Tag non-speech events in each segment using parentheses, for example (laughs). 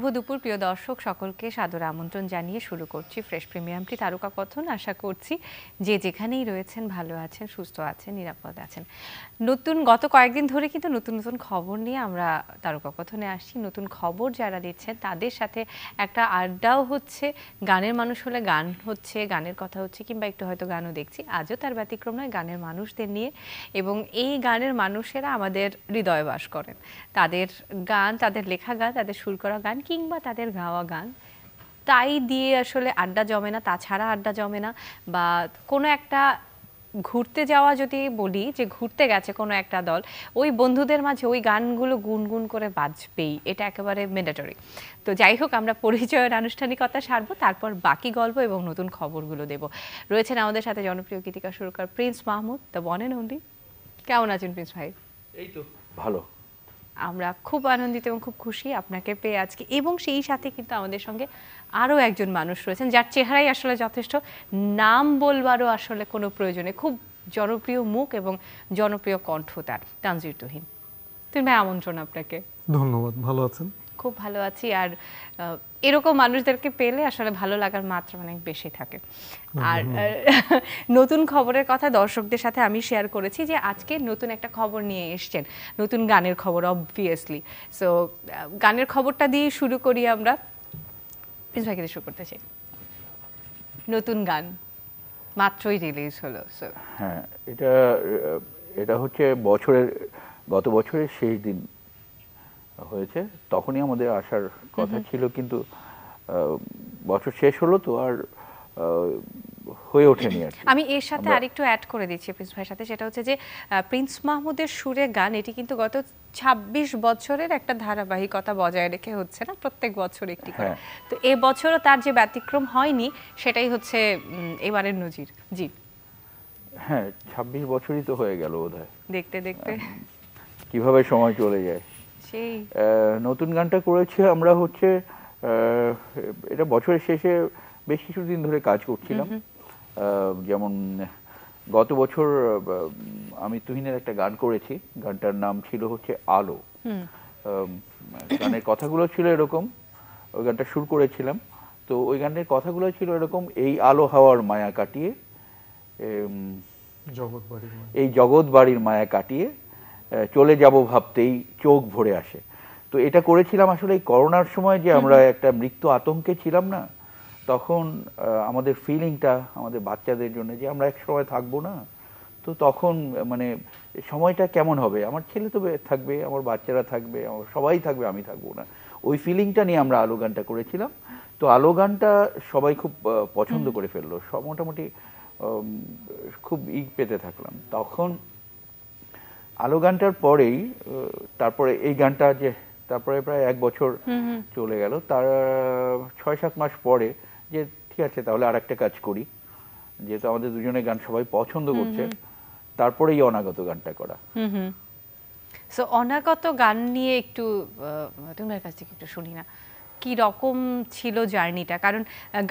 শুভ দুপুর প্রিয় দর্শক সকলকে সাদর আমন্ত্রণ জানিয়ে শুরু করছি ফ্রেশ প্রিমিয়ামটি তারকা কথন আশা করছি যে যেখানেই রয়েছেন ভালো আছেন সুস্থ আছেন নিরাপদ আছেন নতুন গত কয়েকদিন ধরে কিন্তু নতুন নতুন খবর নিয়ে আমরা তারকা কথনে আসছি নতুন খবর যারা দিচ্ছেন তাদের সাথে একটা আড্ডাও হচ্ছে গানের মানুষ হলে গান হচ্ছে গানের কথা হচ্ছে কিংবা একটু হয়তো গানও দেখছি আজও তার ব্যতিক্রম নয় গানের মানুষদের নিয়ে এবং এই গানের মানুষেরা আমাদের হৃদয় বাস করেন তাদের গান তাদের লেখা গান তাদের সুর করা গান কিংবা তাদের গাওয়া গান তাই দিয়ে আসলে আড্ডা জমে না তাছাড়া আড্ডা জমে না বা কোনো একটা ঘুরতে যাওয়া যদি বলি যে ঘুরতে গেছে কোনো একটা দল ওই বন্ধুদের মাঝে ওই গানগুলো গুনগুন করে বাজবেই এটা একেবারে ম্যান্ডেটরি তো যাই হোক আমরা পরিচয়ের আনুষ্ঠানিকতা সারবো তারপর বাকি গল্প এবং নতুন খবরগুলো দেব রয়েছেন আমাদের সাথে জনপ্রিয় গীতিকা সুরকার প্রিন্স মাহমুদ দ্য বনেন অনলি কেমন আছেন প্রিন্স ভাই এই তো ভালো আমরা খুব আনন্দিত এবং খুব খুশি আপনাকে পেয়ে আজকে এবং সেই সাথে কিন্তু আমাদের সঙ্গে আরও একজন মানুষ রয়েছেন যার চেহারাই আসলে যথেষ্ট নাম বলবারও আসলে কোনো প্রয়োজনে খুব জনপ্রিয় মুখ এবং জনপ্রিয় কণ্ঠ তার তানজির তুহিন তুমি আমন্ত্রণ আপনাকে ধন্যবাদ ভালো আছেন খুব ভালো আছি আর এরকম মানুষদেরকে পেলে আসলে ভালো লাগার মাত্রা অনেক বেশি থাকে আর (laughs) নতুন খবরের কথা দর্শকদের সাথে আমি শেয়ার করেছি যে আজকে নতুন একটা খবর নিয়ে এসছেন নতুন গানের খবর অবভিয়াসলি সো গানের খবরটা দিয়ে শুরু করি আমরা প্রিন্স ভাইকে শুরু করতে চাই নতুন গান মাত্রই রিলিজ হলো হ্যাঁ এটা এটা হচ্ছে বছরের গত বছরের শেষ দিন হয়েছে তখনই আমাদের আসার কথা ছিল কিন্তু বছর শেষ হলো তো আর হয়ে ওঠেনি আর আমি এর সাথে আরেকটু অ্যাড করে দিচ্ছি প্রিন্স ভাইয়ের সাথে সেটা হচ্ছে যে প্রিন্স মাহমুদের সুরে গান এটি কিন্তু গত ২৬ বছরের একটা ধারাবাহিকতা বজায় রেখে হচ্ছে না প্রত্যেক বছর একটি করে হ্যাঁ। তো এ বছরও তার যে ব্যতিক্রম হয়নি সেটাই হচ্ছে এবারের নজির জি হ্যাঁ ২৬ বছরই তো হয়ে গেল বোধহয় দেখতে দেখতে কিভাবে সময় চলে যায় নতুন গানটা করেছি আমরা হচ্ছে এটা বছরের শেষে বেশ কিছুদিন ধরে কাজ করছিলাম যেমন গত বছর আমি তুহিনের একটা গান করেছি গানটার নাম ছিল হচ্ছে আলো গানের কথাগুলো ছিল এরকম ওই গানটা শুরু করেছিলাম তো ওই গানের কথাগুলো ছিল এরকম এই আলো হাওয়ার মায়া কাটিয়ে এই জগৎ বাড়ির মায়া কাটিয়ে চলে যাব ভাবতেই চোখ ভরে আসে তো এটা করেছিলাম আসলে এই করোনার সময় যে আমরা একটা মৃত্যু আতঙ্কে ছিলাম না তখন আমাদের ফিলিংটা আমাদের বাচ্চাদের জন্য যে আমরা এক সময় থাকবো না তো তখন মানে সময়টা কেমন হবে আমার ছেলে তো থাকবে আমার বাচ্চারা থাকবে আমার সবাই থাকবে আমি থাকবো না ওই ফিলিংটা নিয়ে আমরা আলো গানটা করেছিলাম তো আলো গানটা সবাই খুব পছন্দ করে ফেললো মোটামুটি খুব ই পেতে থাকলাম তখন আলো গানটার পরেই তারপরে এই গানটা যে তারপরে প্রায় এক বছর চলে গেল তার ছয় সাত মাস পরে যে ঠিক আছে তাহলে আর একটা কাজ করি যেহেতু আমাদের দুজনের গান সবাই পছন্দ করছে তারপরে এই অনাগত গানটা করা সো অনাগত গান নিয়ে একটু তোমার কাছ থেকে একটু শুনি না কি রকম ছিল জার্নিটা কারণ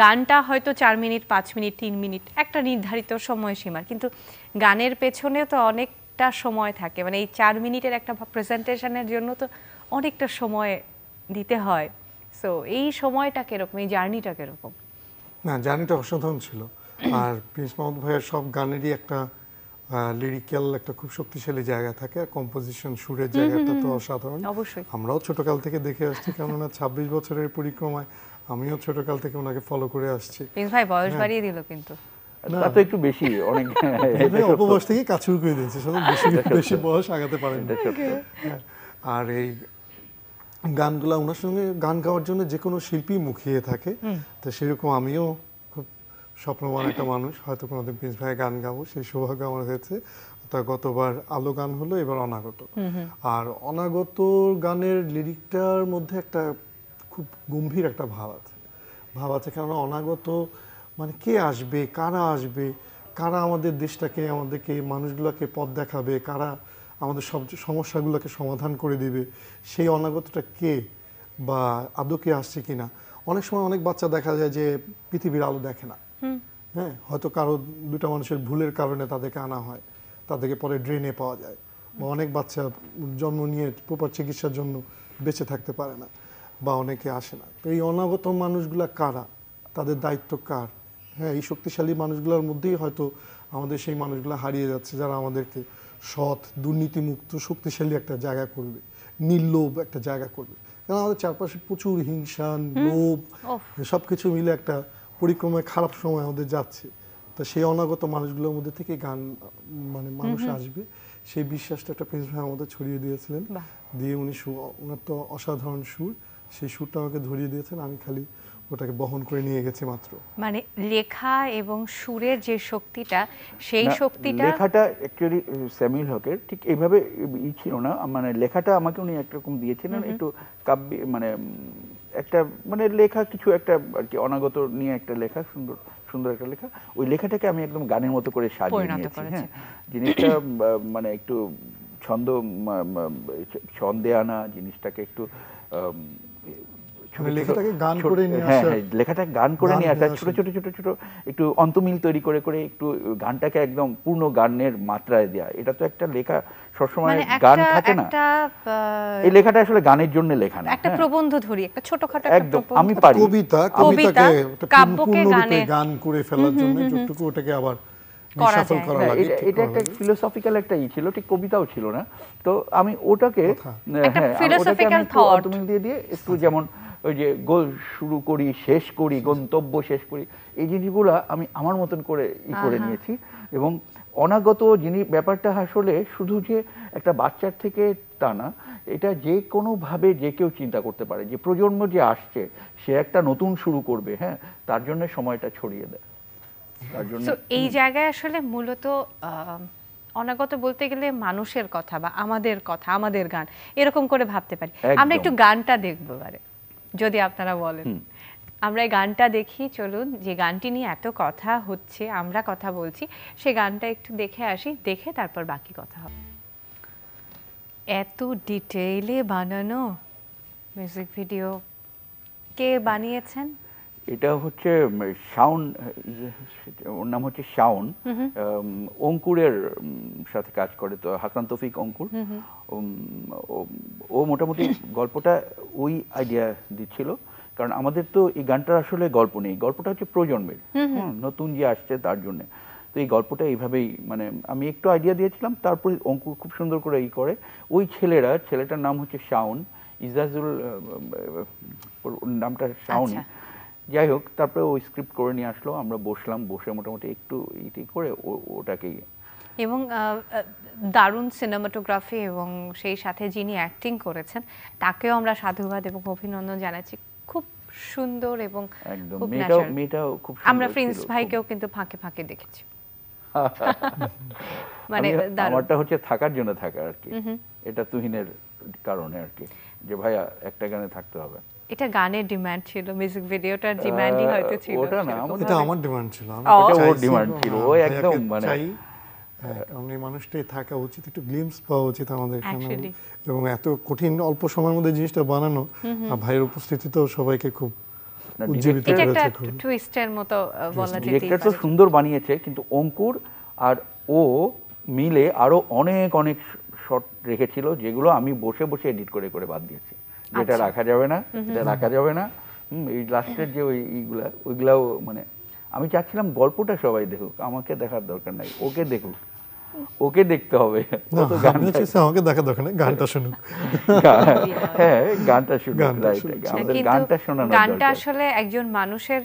গানটা হয়তো চার মিনিট পাঁচ মিনিট তিন মিনিট একটা নির্ধারিত সময়সীমার কিন্তু গানের পেছনে তো অনেক অনেকটা সময় থাকে মানে এই চার মিনিটের একটা প্রেজেন্টেশনের জন্য তো অনেকটা সময় দিতে হয় সো এই সময়টা কীরকম এই জার্নিটা কীরকম না জার্নিটা অসাধারণ ছিল আর প্রিন্স মাহমুদ ভাইয়ের সব গানেরই একটা লিরিক্যাল একটা খুব শক্তিশালী জায়গা থাকে আর কম্পোজিশন সুরের জায়গাটা তো অসাধারণ অবশ্যই আমরাও ছোটকাল থেকে দেখে আসছি কেননা ছাব্বিশ বছরের পরিক্রমায় আমিও ছোটকাল থেকে ওনাকে ফলো করে আসছি প্রিন্স ভাই বয়স হ্যাঁ। বাড়িয়ে দিল কিন্তু তা তো একটু বেশি অনেক (laughs) থেকে কাজ শুরু করে দিয়েছে বেশি বেশি বয়স আগাতে পারেন হ্যাঁ। আর এই গানগুলো ওনার সঙ্গে গান গাওয়ার জন্য যে কোনো শিল্পী মুখিয়ে থাকে তো সেরকম আমিও খুব স্বপ্নবান একটা মানুষ হয়তো কোনোদিন প্রিন্স ভাই গান গাবো সেই সৌভাগ্য আমার হয়েছে তা গতবার আলো গান হলো এবার অনাগত আর অনাগত গানের লিরিকটার মধ্যে একটা খুব গম্ভীর একটা ভাব আছে ভাব আছে কেননা অনাগত মানে কে আসবে কারা আসবে কারা আমাদের দেশটাকে আমাদেরকে মানুষগুলোকে পথ দেখাবে কারা আমাদের সব সমস্যাগুলোকে সমাধান করে দিবে সেই অনাগতটা কে বা আদৌ কে আসছে কি না অনেক সময় অনেক বাচ্চা দেখা যায় যে পৃথিবীর আলো দেখে না হ্যাঁ হয়তো কারো দুটা মানুষের ভুলের কারণে তাদেরকে আনা হয় তাদেরকে পরে ড্রেনে পাওয়া যায় বা অনেক বাচ্চা জন্ম নিয়ে প্রপার চিকিৎসার জন্য বেঁচে থাকতে পারে না বা অনেকে আসে না তো এই অনাগত মানুষগুলা কারা তাদের দায়িত্ব কার হ্যাঁ এই শক্তিশালী মানুষগুলোর মধ্যেই হয়তো আমাদের সেই মানুষগুলো হারিয়ে যাচ্ছে যারা আমাদেরকে সৎ দুর্নীতিমুক্ত শক্তিশালী একটা জায়গা করবে নির্লোভ একটা জায়গা করবে কারণ আমাদের চারপাশে প্রচুর হিংসা লোভ সব কিছু মিলে একটা পরিক্রমায় খারাপ সময় আমাদের যাচ্ছে তা সেই অনাগত মানুষগুলোর মধ্যে থেকে গান মানে মানুষ আসবে সেই বিশ্বাসটা একটা প্রিন্স ভাই আমাদের ছড়িয়ে দিয়েছিলেন দিয়ে উনি ওনার তো অসাধারণ সুর সেই সুরটা আমাকে ধরিয়ে দিয়েছেন আমি খালি ওটাকে বহন করে নিয়ে গেছে মাত্র মানে লেখা এবং সুরের যে শক্তিটা সেই শক্তিটা লেখাটা অ্যাকচুয়ালি স্যামিল হকের ঠিক এইভাবে ই ছিল না মানে লেখাটা আমাকে উনি একরকম দিয়েছিলেন একটু কাব্য মানে একটা মানে লেখা কিছু একটা আর কি অনাগত নিয়ে একটা লেখা সুন্দর সুন্দর একটা লেখা ওই লেখাটাকে আমি একদম গানের মতো করে সাজিয়ে নিয়েছি হ্যাঁ জিনিসটা মানে একটু ছন্দ ছন্দে আনা জিনিসটাকে একটু হ্যাঁ, হ্যাঁ, লেখাটাকে গান করে নিয়ে আসা ছোট ছোট ছোট ছোট একটু অন্তমিল তৈরি করে করে একটু গানটাকে একদম পূর্ণ গানের মাত্রায় দেয়া এটা তো একটা লেখা সবসময় মানে গান থাকে না এই লেখাটা আসলে গানের জন্য লেখা না একটা হ্যাঁ। প্রবন্ধ ধরি একটা ছোটখাটো একদম আমি পারি কবিতা কবিতাকে কাব্যকে গানে গান করে ফেলার জন্য যতটুকু ওটাকে আবার এটা একটা ফিলোসফিক্যাল একটা ই ছিল ঠিক কবিতাও ছিল না তো আমি ওটাকে হ্যাঁ দিয়ে দিয়ে একটু যেমন ওই যে গোল শুরু করি শেষ করি গন্তব্য শেষ করি এই জিনিসগুলো আমি আমার মতন করে ই করে নিয়েছি এবং অনাগত যিনি ব্যাপারটা আসলে শুধু যে একটা বাচ্চার থেকে তা না এটা যে কোনোভাবে যে কেউ চিন্তা করতে পারে যে প্রজন্ম যে আসছে সে একটা নতুন শুরু করবে হ্যাঁ তার জন্য সময়টা ছড়িয়ে দেয় এই জায়গায় আসলে মূলত অনাগত বলতে গেলে মানুষের কথা বা আমাদের কথা আমাদের গান এরকম করে ভাবতে পারি আমরা একটু গানটা দেখবো বারে যদি আপনারা বলেন আমরা এই গানটা দেখি চলুন যে গানটি নিয়ে এত কথা হচ্ছে আমরা কথা বলছি সে গানটা একটু দেখে আসি দেখে তারপর বাকি কথা হবে এত ডিটেইলে বানানো মিউজিক ভিডিও কে বানিয়েছেন এটা হচ্ছে শাউন ওর নাম হচ্ছে শাউন অঙ্কুরের সাথে কাজ করে তো হাসান তফিক অঙ্কুর ও মোটামুটি গল্পটা ওই আইডিয়া দিচ্ছিল কারণ আমাদের তো এই গানটার আসলে গল্প নেই গল্পটা হচ্ছে প্রজন্মের নতুন যে আসছে তার জন্য তো এই গল্পটা এইভাবেই মানে আমি একটু আইডিয়া দিয়েছিলাম তারপরে অঙ্কুর খুব সুন্দর করে ই করে ওই ছেলেরা ছেলেটার নাম হচ্ছে শাউন ইজাজুল নামটা শাউনি আচ্ছা। যাই হোক তারপরে ওই স্ক্রিপ্ট করে নিয়ে আসলো আমরা বসলাম বসে মোটামুটি একটু ইটি করে ওটাকেই এবং দারুণ সিনেমাটোগ্রাফি এবং সেই সাথে যিনি অ্যাক্টিং করেছেন তাকেও আমরা সাধুবাদ এবং অভিনন্দন জানাচ্ছি খুব সুন্দর এবং খুব আমরা প্রিন্স ভাইকেও কিন্তু ফাঁকে ফাঁকে দেখেছি (laughs) মানে আমারটা হচ্ছে থাকার জন্য থাকা আর কি এটা তুহিনের কারণে আর কি যে ভাইয়া একটা গানে থাকতে হবে এটা গানের ডিমান্ড ছিল মিউজিক ভিডিওটার ডিমান্ডই হয়তো ছিল ওটা না এটা আমার ডিমান্ড ছিল এটা ওর ডিমান্ড ছিল ও একদম মানে আমরা এই মানুষটাই থাকা উচিত একটু গ্লিমস পাওয়া উচিত আমাদের এখানে এবং এত কঠিন অল্প সময়ের মধ্যে জিনিসটা বানানো আর ভাইয়ের উপস্থিতিতেও সবাইকে খুব উজ্জীবিত করেছে খুব টুইস্টের মতো বলা যেতে ডিরেক্টর তো সুন্দর বানিয়েছে কিন্তু অঙ্কুর আর ও মিলে আরো অনেক অনেক শট রেখেছিল যেগুলো আমি বসে বসে এডিট করে করে বাদ দিয়েছি যেটা আচ্ছা। রাখা যাবে না এটা রাখা যাবে না হুম এই লাস্টের যে ওই ইগুলা ওইগুলাও মানে আমি চাচ্ছিলাম গল্পটা সবাই দেখুক আমাকে দেখার দরকার নাই ওকে দেখুক ওকে দেখতে হবে আমাকে দেখা দরকার নেই গানটা শুনুক হ্যাঁ গানটা শুনুক আমাদের গানটা শোনানো গানটা আসলে একজন মানুষের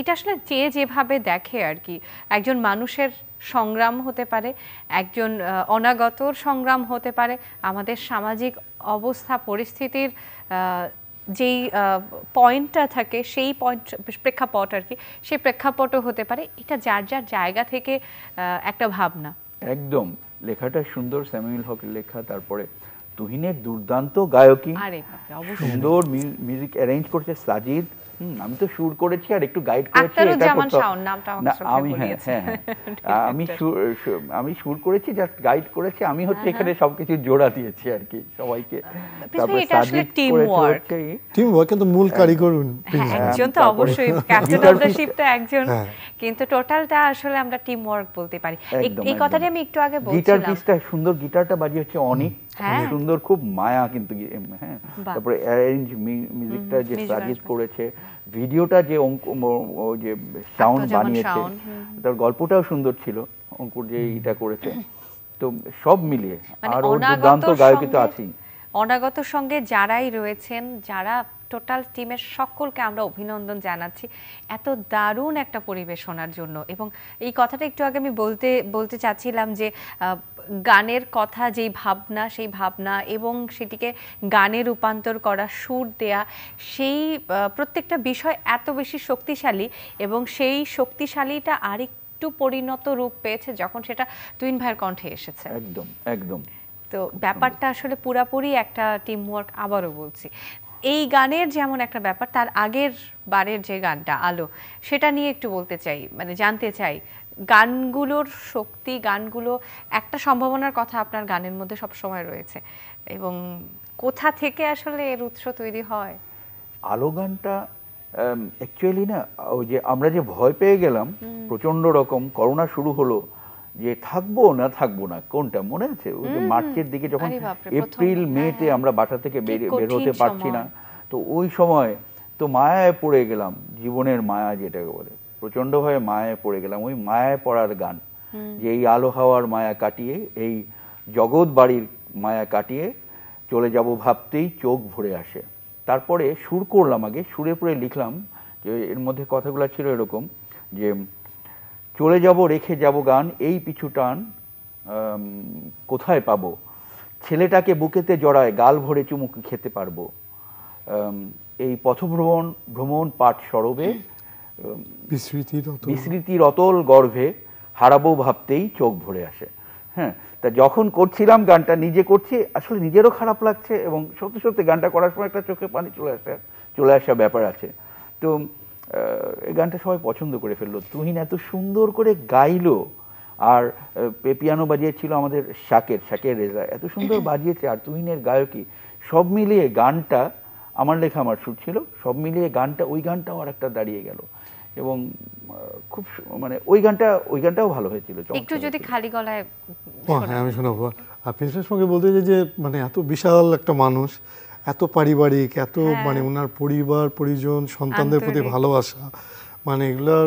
এটা আসলে যে যেভাবে দেখে আর কি একজন মানুষের সংগ্রাম হতে পারে একজন অনাগতর সংগ্রাম হতে পারে আমাদের সামাজিক অবস্থা পরিস্থিতির যেই পয়েন্টটা থাকে সেই পয়েন্ট প্রেক্ষাপট আর কি সেই প্রেক্ষাপটও হতে পারে এটা যার যার জায়গা থেকে একটা ভাবনা একদম লেখাটা সুন্দর স্যামুয়েল হক লেখা তারপরে তুহিনের দুর্দান্ত গায়কী সুন্দর মিউজিক অ্যারেঞ্জ করছে সাজিদ আমি তো সুর করেছি আর একটু গাইড করেছি এটা আমি হ্যাঁ হ্যাঁ, হ্যাঁ। (laughs) আমি আমি সুর করেছি জাস্ট গাইড করেছি আমি হচ্ছে হ্যাঁ, এখানে হ্যাঁ। সবকিছু জোড়া দিয়েছি আর কি সবাইকে তারপরে Sajid team work team work কিন্তু মূল কারিগর একজন তো অবশ্যই ক্যাপ্টেন অফ দ্য শিপটা একজন কিন্তু টোটালটা আসলে আমরা টিম ওয়ার্ক বলতে পারি এই কথাটি আমি একটু আগে বলছিলাম গিটার পিসটা সুন্দর গিটারটা বাজিয়ে হচ্ছে অনেক হ্যাঁ। খুব মায়া কিন্তু হ্যাঁ তারপরে অ্যারেঞ্জ মিউজিকটা যে করেছে ভিডিওটা যে অঙ্ক যে সাউন্ড বানিয়েছে তার গল্পটাও সুন্দর ছিল অঙ্কুর যে এটা করেছে তো সব মিলিয়ে মানে আর দুর্দান্ত গায়কই আছেই অনাগত সঙ্গে যারাই রয়েছেন যারা টোটাল টিমের সকলকে আমরা অভিনন্দন জানাচ্ছি এত দারুণ একটা পরিবেশনার জন্য এবং এই কথাটা একটু আগে আমি বলতে বলতে চাচ্ছিলাম যে গানের কথা যেই ভাবনা সেই ভাবনা এবং সেটিকে গানে রূপান্তর করা সুর দেয়া সেই প্রত্যেকটা বিষয় এত বেশি শক্তিশালী এবং সেই শক্তিশালীটা আরেকটু পরিণত রূপ পেয়েছে যখন সেটা তুইন ভাইয়ের কণ্ঠে এসেছে একদম একদম তো ব্যাপারটা আসলে পুরাপুরি একটা টিমওয়ার্ক আবারও বলছি এই গানের যেমন একটা ব্যাপার তার আগের বারের যে গানটা আলো সেটা নিয়ে একটু বলতে চাই মানে জানতে চাই গানগুলোর শক্তি গানগুলো একটা সম্ভাবনার কথা আপনার গানের মধ্যে সবসময় রয়েছে এবং কোথা থেকে আসলে এর উৎস তৈরি হয় আলো গানটা অ্যাকচুয়ালি না ওই যে আমরা যে ভয় পেয়ে গেলাম প্রচণ্ড রকম করোনা শুরু হলো যে থাকবো না থাকবো না কোনটা মনে আছে ওই যে মার্চের দিকে যখন এপ্রিল মেতে হ্যাঁ, আমরা বাসা থেকে বের হতে পারছি না তো ওই সময় তো মায়ায় পড়ে গেলাম জীবনের মায়া যেটাকে বলে প্রচণ্ডভাবে মায়ায় পড়ে গেলাম ওই মায়ায় পড়ার গান যে এই আলো হাওয়ার মায়া কাটিয়ে এই জগৎ বাড়ির মায়া কাটিয়ে চলে যাব ভাবতেই চোখ ভরে আসে তারপরে সুর করলাম আগে সুরে পরে লিখলাম যে এর মধ্যে কথাগুলো ছিল এরকম যে চলে যাব রেখে যাব গান এই পিছু টান কোথায় পাবো ছেলেটাকে বুকেতে জড়ায় গাল ভরে চুমুক খেতে পারবো এই পথভ্রমণ ভ্রমণ পাঠ সরবে বিস্মৃতির অতল গর্ভে হারাবো ভাবতেই চোখ ভরে আসে হ্যাঁ তা যখন করছিলাম গানটা নিজে করছি আসলে নিজেরও খারাপ লাগছে এবং সত্যি সত্যি গানটা করার সময় একটা চোখে পানি চলে আসে চলে আসা ব্যাপার আছে তো এই গানটা সবাই পছন্দ করে ফেললো তুহিন এত সুন্দর করে গাইলো আর পেপিয়ানো বাজিয়েছিল আমাদের শাকের শাকের রেজা এত সুন্দর (clears throat) বাজিয়েছে আর তুহিনের গায়কী সব মিলিয়ে গানটা আমার লেখা আমার সুর ছিল সব মিলিয়ে গানটা ওই গানটাও আর একটা দাঁড়িয়ে গেল এবং খুব মানে ওই গানটা ওই গানটাও ভালো হয়েছিল একটু যদি খালি গলায় হ্যাঁ আমি শোনাবো প্রিন্সের সঙ্গে বলতে যে মানে এত বিশাল একটা মানুষ এত পারিবারিক এত হ্যাঁ। মানে ওনার পরিবার পরিজন সন্তানদের প্রতি ভালোবাসা মানে এগুলোর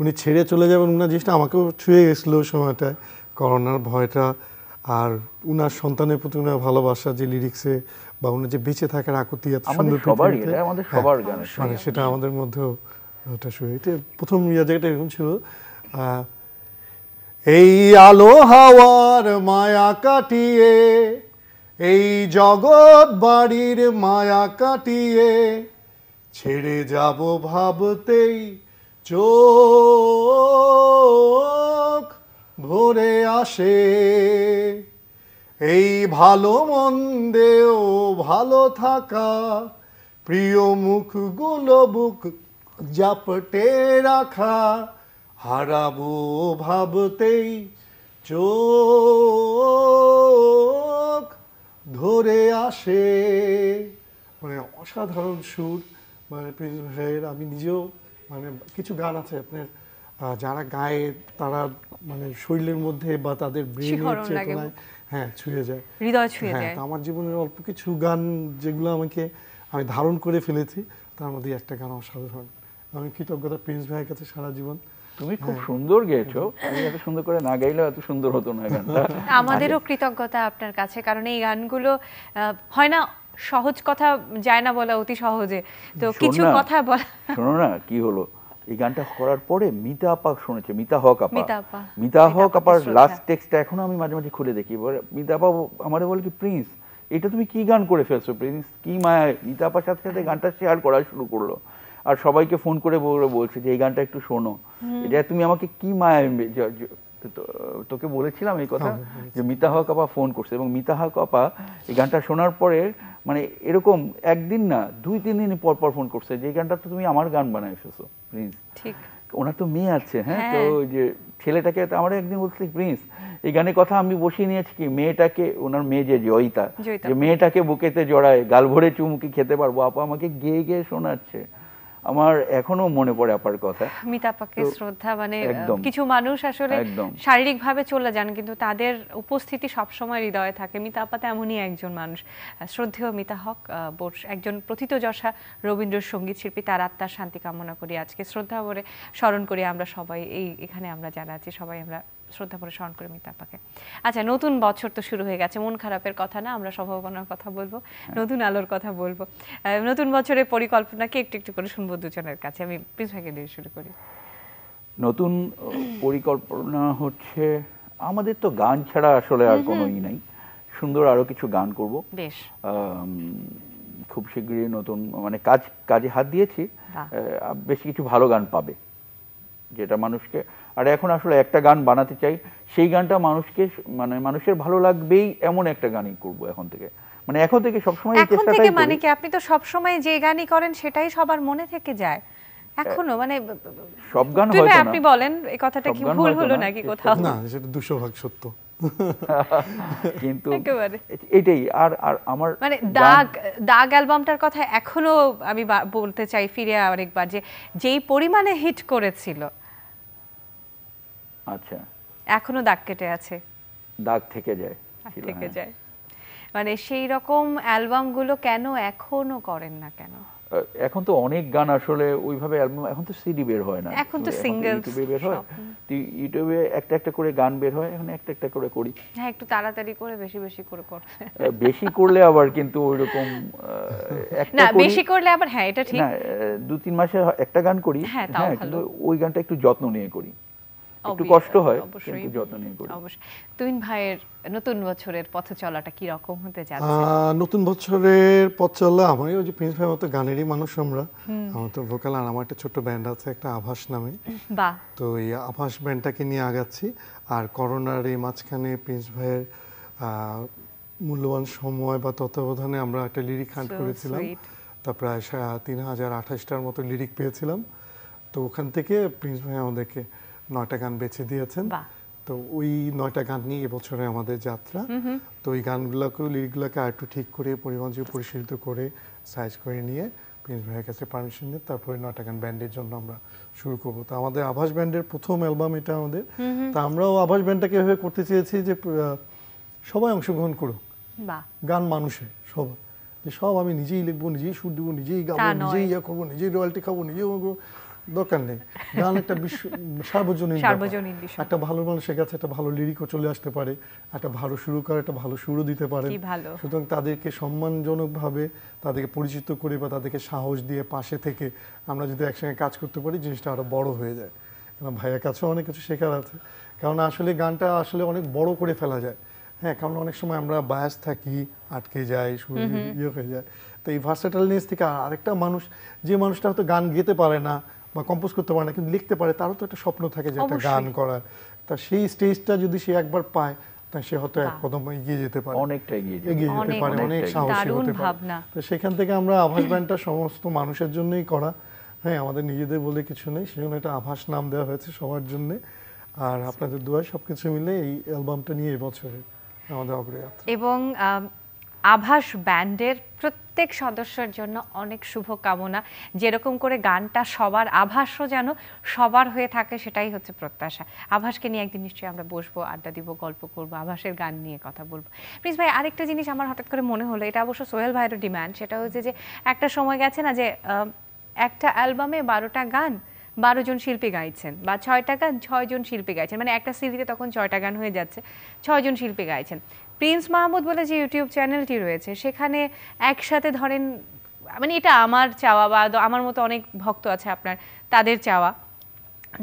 উনি ছেড়ে চলে যাবেন ওনার জিনিসটা আমাকেও ছুঁয়ে গেছিলো সময়টায় করোনার ভয়টা আর উনার সন্তানের প্রতি উনার ভালোবাসা যে লিরিক্সে বা উনার যে বেঁচে থাকার আকুতি এত সুন্দর হ্যাঁ, মানে সেটা আমাদের মধ্যেও ওটা শুয়ে এটা প্রথম ইয়া জায়গাটা এরকম ছিল এই আলো হাওয়ার মায়া কাটিয়ে এই জগৎ বাড়ির মায়া কাটিয়ে ছেড়ে যাব ভাবতেই চোখ ভরে আসে এই ভালো মন্দেও ভালো থাকা প্রিয় মুখগুলো বুক জাপটে রাখা হারাবো ভাবতেই চোখ ধরে আসে মানে অসাধারণ সুর মানে প্রিন্স ভাইয়ের আমি নিজেও মানে কিছু গান আছে আপনার যারা গায়ে তারা মানে শরীরের মধ্যে বা তাদের ব্রেনের চেতনায় হ্যাঁ ছুঁয়ে যায় হৃদয় ছুঁয়ে হ্যাঁ, যায় আমার জীবনের অল্প কিছু গান যেগুলো আমাকে আমি ধারণ করে ফেলেছি তার মধ্যে একটা গান অসাধারণ আমি কৃতজ্ঞতা প্রিন্স ভাইয়ের কাছে সারা জীবন তুমি খুব হ্যাঁ। সুন্দর গেয়েছো আমি এত সুন্দর করে না গাইলে এত সুন্দর হতো না গানটা (laughs) আমাদেরও কৃতজ্ঞতা আপনার কাছে কারণ এই গানগুলো হয় না সহজ কথা যায় না বলা অতি সহজে তো কিছু কথা বলা শোনো না কি হলো এই গানটা করার পরে মিতা আপা শুনেছে মিতা হক আপা মিতা হক আপার লাস্ট টেক্সটটা এখনো আমি মাঝে মাঝে খুলে দেখি মিতা আপা আমারে বলে কি প্রিন্স এটা তুমি কি গান করে ফেলছো প্রিন্স কি মায়া মিতা আপার সাথে সাথে গানটা শেয়ার করা শুরু করলো আর সবাইকে ফোন করে বলছে যে এই গানটা একটু শোনো এটা তুমি আমাকে কি মায়া তোকে বলেছিলাম এই কথা হ্যাঁ, যে মিতা হক আপা ফোন করছে এবং মিতা হক আপা এই গানটা শোনার পরে মানে এরকম একদিন না দুই তিন দিন পর পর ফোন করছে যে গানটা তো তুমি আমার গান বানায় এসেছো প্রিন্স ঠিক ওনার তো মেয়ে আছে হ্যাঁ তো হ্যাঁ। যে ছেলেটাকে আমার একদিন বলছি প্রিন্স এই গানের কথা আমি বসিয়ে নিয়েছি কি মেয়েটাকে ওনার মেয়ে যে জয়িতা যে মেয়েটাকে বুকেতে জড়ায় গাল ভরে চুমুকি খেতে পারবো আপা আমাকে গেয়ে গেয়ে শোনাচ্ছে আমার এখনো মনে পড়ে আপার কথা মিতাপাকে শ্রদ্ধা মানে কিছু মানুষ আসলে শারীরিক ভাবে চলে যান কিন্তু তাদের উপস্থিতি সবসময় হৃদয়ে থাকে মিতাপা তেমনই একজন মানুষ শ্রদ্ধেয় মিতা হক একজন প্রথিতযশা রবীন্দ্রসঙ্গীত শিল্পী তার আত্মার শান্তি কামনা করি আজকে শ্রদ্ধা ভরে স্মরণ করি আমরা সবাই এই এখানে আমরা জানাচ্ছি সবাই আমরা শ্রদ্ধা ভরে স্মরণ করি মিতা আপাকে আচ্ছা নতুন বছর তো শুরু হয়ে গেছে মন খারাপের কথা না আমরা সম্ভাবনার কথা বলবো হ্যাঁ। নতুন আলোর কথা বলবো নতুন বছরের পরিকল্পনাকে একটু একটু করে শুনবো দুজনের কাছে আমি প্লিজ দিয়ে শুরু করি নতুন পরিকল্পনা হচ্ছে আমাদের তো গান ছাড়া আসলে আর কোনো ই নাই সুন্দর আরো কিছু গান করব বেশ খুব শীঘ্রই নতুন মানে কাজ কাজে হাত দিয়েছি বেশি কিছু ভালো গান পাবে যেটা মানুষকে আর এখন আসলে একটা গান বানাতে চাই সেই গানটা মানুষকে মানে মানুষের ভালো লাগবেই এমন একটা গানই করব এখন থেকে মানে এখন থেকে সবসময় এই চেষ্টা করি মানে কি আপনি তো সবসময় যে গানই করেন সেটাই সবার মনে থেকে যায় এখনো মানে সব গান হয় না আপনি বলেন এই কথাটা কি ভুল হলো নাকি কোথাও না সেটা 200 ভাগ সত্য (laughs) কিন্তু এটাই আর আর আমার মানে দাগ দাগ অ্যালবামটার কথা এখনো আমি বলতে চাই ফিরে আরেকবার যে যেই পরিমাণে হিট করেছিল আচ্ছা এখনো দাগ কেটে আছে দাগ থেকে যায় থেকে হ্যাঁ। যায় মানে সেই রকম অ্যালবাম গুলো কেন এখনো করেন না কেন এখন তো অনেক গান আসলে ওইভাবে অ্যালবাম এখন তো সিডি বের হয় না এখন তো সিঙ্গেল মানে বের হয় ইউটিউবে একটা একটা করে গান বের হয় এখন একটা একটা করে করি হ্যাঁ একটু তাড়াতাড়ি করে বেশি বেশি করে কর বেশি করলে আবার কিন্তু ওইরকম না বেশি করলে আবার হ্যাঁ এটা ঠিক না দু তিন মাসে একটা গান করি হ্যাঁ, হ্যাঁ কিন্তু ওই গানটা একটু যত্ন নিয়ে করি একটু কষ্ট হয় কিন্তু যত্ন নিয়ে করি অবশ্যই তুইন ভাইয়ের নতুন বছরের পথ চলাটা কি রকম হতে যাচ্ছে নতুন বছরের পথ চলা আমারই ওই যে প্রিন্স ভাই মতো গানেরই মানুষ আমরা আমার তো ভোকাল আর আমার একটা ছোট ব্যান্ড আছে একটা আভাস নামে বাহ তো এই আভাস ব্যান্ডটাকে নিয়ে আগাচ্ছি আর করোনার এই মাঝখানে প্রিন্স ভাইয়ের মূল্যবান সময় বা তত্ত্বাবধানে আমরা একটা লিরিক হান্ট করেছিলাম তা প্রায় তিন হাজার আঠাশটার মতো লিরিক পেয়েছিলাম তো ওখান থেকে প্রিন্স ভাই আমাদেরকে নয়টা গান বেছে দিয়েছেন তো ওই নয়টা গান নিয়ে এবছরে আমাদের যাত্রা তো ওই গানগুলোকে লিরিকগুলোকে আর একটু ঠিক করে পরিমাণে পরিশীলিত করে সাইজ করে নিয়ে প্রিন্স ভাইয়ের কাছে পারমিশন নিয়ে তারপরে নয়টা গান ব্যান্ডের জন্য আমরা শুরু করবো তো আমাদের আভাস ব্যান্ডের প্রথম অ্যালবাম এটা আমাদের তা আমরাও আভাস ব্যান্ডটাকে এভাবে করতে চেয়েছি যে সবাই অংশগ্রহণ করুক গান মানুষে সব যে সব আমি নিজেই লিখবো নিজেই সুর দেবো নিজেই গাবো নিজেই ইয়ে করবো নিজেই রয়্যালটি খাবো নিজেই দরকার নেই গান একটা সার্বজনীন সার্বজনীন একটা ভালো মানুষের কাছে একটা ভালো লিরিকও চলে আসতে পারে একটা ভালো সুরকার একটা ভালো সুরও দিতে পারে সুতরাং তাদেরকে সম্মানজনকভাবে তাদেরকে পরিচিত করে বা তাদেরকে সাহস দিয়ে পাশে থেকে আমরা যদি একসঙ্গে কাজ করতে পারি জিনিসটা আরও বড় হয়ে যায় কারণ ভাইয়ের কাছেও অনেক কিছু শেখার আছে কারণ আসলে গানটা আসলে অনেক বড় করে ফেলা যায় হ্যাঁ কারণ অনেক সময় আমরা বায়াস থাকি আটকে যাই ইয়ে হয়ে যায় তো এই ভার্সেটালনেস থেকে আরেকটা মানুষ যে মানুষটা হয়তো গান গেতে পারে না বা কম্পোজ করতে পারে না কিন্তু লিখতে পারে তারও তো একটা স্বপ্ন থাকে যে একটা গান করার তা সেই স্টেজটা যদি সে একবার পায় তা সে হয়তো এক কদম এগিয়ে যেতে পারে অনেকটা এগিয়ে যেতে পারে অনেক সাহসী হতে পারে সেখান থেকে আমরা আভাস ব্যান্ডটা সমস্ত মানুষের জন্যই করা হ্যাঁ আমাদের নিজেদের বলে কিছু নেই জন্য একটা আভাস নাম দেওয়া হয়েছে সবার জন্য আর আপনাদের দোয়া সবকিছু মিলে এই অ্যালবামটা নিয়ে এবছরে আমাদের অগ্রযাত্রা এবং আভাস ব্যান্ডের প্রত্যেক সদস্যের জন্য অনেক শুভকামনা যেরকম করে গানটা সবার আভাসও যেন সবার হয়ে থাকে সেটাই হচ্ছে প্রত্যাশা আভাসকে নিয়ে একদিন নিশ্চয়ই আমরা বসবো আড্ডা দিব গল্প করব আভাসের গান নিয়ে কথা বলবো প্লিজ ভাই আরেকটা জিনিস আমার হঠাৎ করে মনে হলো এটা অবশ্য সোহেল ভাইয়েরও ডিম্যান্ড সেটা হচ্ছে যে একটা সময় গেছে না যে একটা অ্যালবামে বারোটা গান বারো জন শিল্পী গাইছেন বা ছয়টা গান ছয়জন শিল্পী গাইছেন মানে একটা সিরিজে তখন ছয়টা গান হয়ে যাচ্ছে ছয়জন শিল্পী গাইছেন প্রিন্স মাহমুদ বলে যে ইউটিউব চ্যানেলটি রয়েছে সেখানে একসাথে ধরেন মানে এটা আমার চাওয়া বা আমার মতো অনেক ভক্ত আছে আপনার তাদের চাওয়া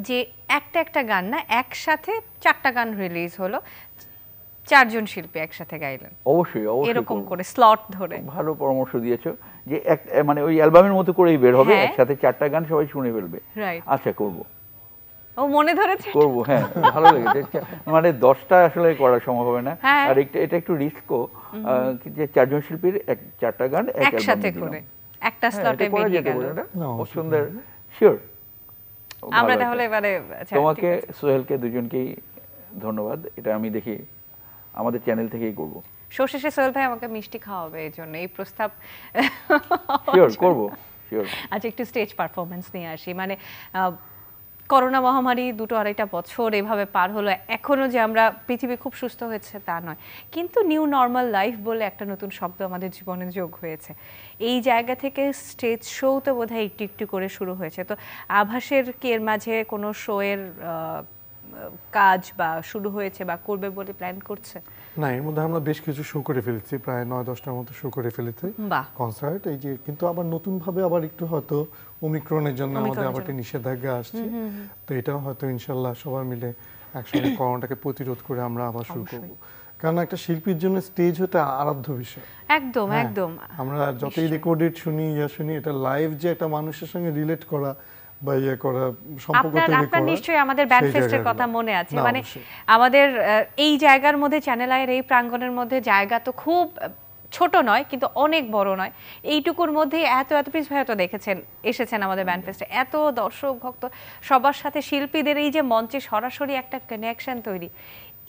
যে একটা একটা গান না একসাথে চারটা গান রিলিজ হলো চারজন শিল্পী একসাথে গাইলেন অবশ্যই এরকম করে স্লট ধরে ভালো পরামর্শ দিয়েছ যে এক মানে ওই অ্যালবামের মতো করেই বের হবে হ্যাঁ। একসাথে চারটা গান সবাই শুনে ফেলবে আচ্ছা করবো ও মনে ধরেছে করব হ্যাঁ ভালো লেগেছে মানে দশটা আসলে করা সম্ভব হবে না হ্যাঁ। আর একটা এটা একটু রিস্কও যে চারজন শিল্পীর এক চারটা গান একসাথে করে একটা স্লটে হ্যাঁ, বেরিয়ে গেল পছন্দের শিওর আমরা তাহলে এবারে আচ্ছা, তোমাকে সোহেলকে দুজনকেই ধন্যবাদ এটা আমি দেখি আমাদের চ্যানেল থেকেই করব সর্ষেশে সোহেল ভাই আমাকে মিষ্টি খাওয়াবে এই জন্য এই প্রস্তাব শিওর করব আচ্ছা একটু স্টেজ পারফরমেন্স নিয়ে আসি মানে করোনা মহামারী দুটো আড়াইটা বছর এভাবে পার হলো এখনও যে আমরা পৃথিবী খুব সুস্থ হয়েছে তা নয় কিন্তু নিউ নর্মাল লাইফ বলে একটা নতুন শব্দ আমাদের জীবনে যোগ হয়েছে এই জায়গা থেকে স্টেজ শো তো বোধহয় একটু একটু করে শুরু হয়েছে তো আভাসের কি এর মাঝে কোনো শোয়ের কাজ বা শুরু হয়েছে বা করবে বলে প্ল্যান করছে না এর মধ্যে আমরা বেশ কিছু শো করে ফেলেছি প্রায় নয় দশটার মতো শো করে ফেলেছি কনসার্ট এই যে কিন্তু আবার নতুন ভাবে আবার একটু হয়তো ওমিক্রনের জন্য আমাদের আবার একটা নিষেধাজ্ঞা আসছে তো এটাও হয়তো ইনশাল্লাহ সবার মিলে একসঙ্গে (coughs) করোনাটাকে প্রতিরোধ করে আমরা আবার শুরু করব কারণ একটা শিল্পীর জন্য স্টেজ হতে আরাধ্য বিষয় একদম হ্যাঁ, একদম আমরা যতই রেকর্ডেড শুনি ইয়া শুনি এটা লাইভ যে একটা মানুষের সঙ্গে রিলেট করা বা ইয়ে করা সম্পর্ক তৈরি করা আপনার নিশ্চয়ই আমাদের ব্যান্ডফেস্টের কথা মনে আছে মানে আমাদের এই জায়গার মধ্যে চ্যানেল আয়ের এই প্রাঙ্গণের মধ্যে জায়গা তো খুব ছোট নয় কিন্তু অনেক বড় নয় এইটুকুর মধ্যে এত এত প্রিন্স ভাই হয়তো দেখেছেন এসেছেন আমাদের ব্যান্ডফেস্টে এত দর্শক ভক্ত সবার সাথে শিল্পীদের এই যে মঞ্চে সরাসরি একটা কানেকশন তৈরি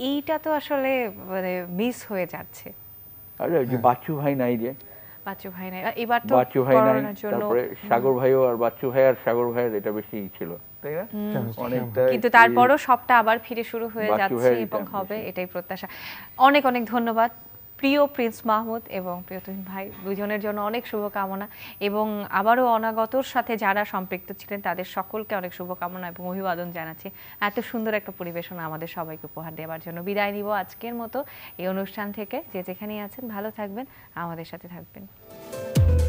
এইটা তো আসলে মানে মিস হয়ে যাচ্ছে আরে হ্যাঁ। বাচ্চু ভাই নাই যে বাচ্চু ভাই নাই এবার তো বাচ্চু ভাই নাই তারপরে সাগর ভাইও আর বাচ্চু ভাই আর সাগর ভাই এটা বেশি ছিল তাই না অনেকটা কিন্তু তারপরও সবটা আবার ফিরে শুরু হয়ে যাচ্ছে এবং হবে এটাই প্রত্যাশা অনেক অনেক ধন্যবাদ প্রিয় প্রিন্স মাহমুদ এবং প্রিয় তুহিন ভাই দুজনের জন্য অনেক শুভকামনা এবং আবারও অনাগতর সাথে যারা সম্পৃক্ত ছিলেন তাদের সকলকে অনেক শুভকামনা এবং অভিবাদন জানাচ্ছি এত সুন্দর একটা পরিবেশন আমাদের সবাইকে উপহার দেওয়ার জন্য বিদায় নিব আজকের মতো এই অনুষ্ঠান থেকে যে যেখানেই আছেন ভালো থাকবেন আমাদের সাথে থাকবেন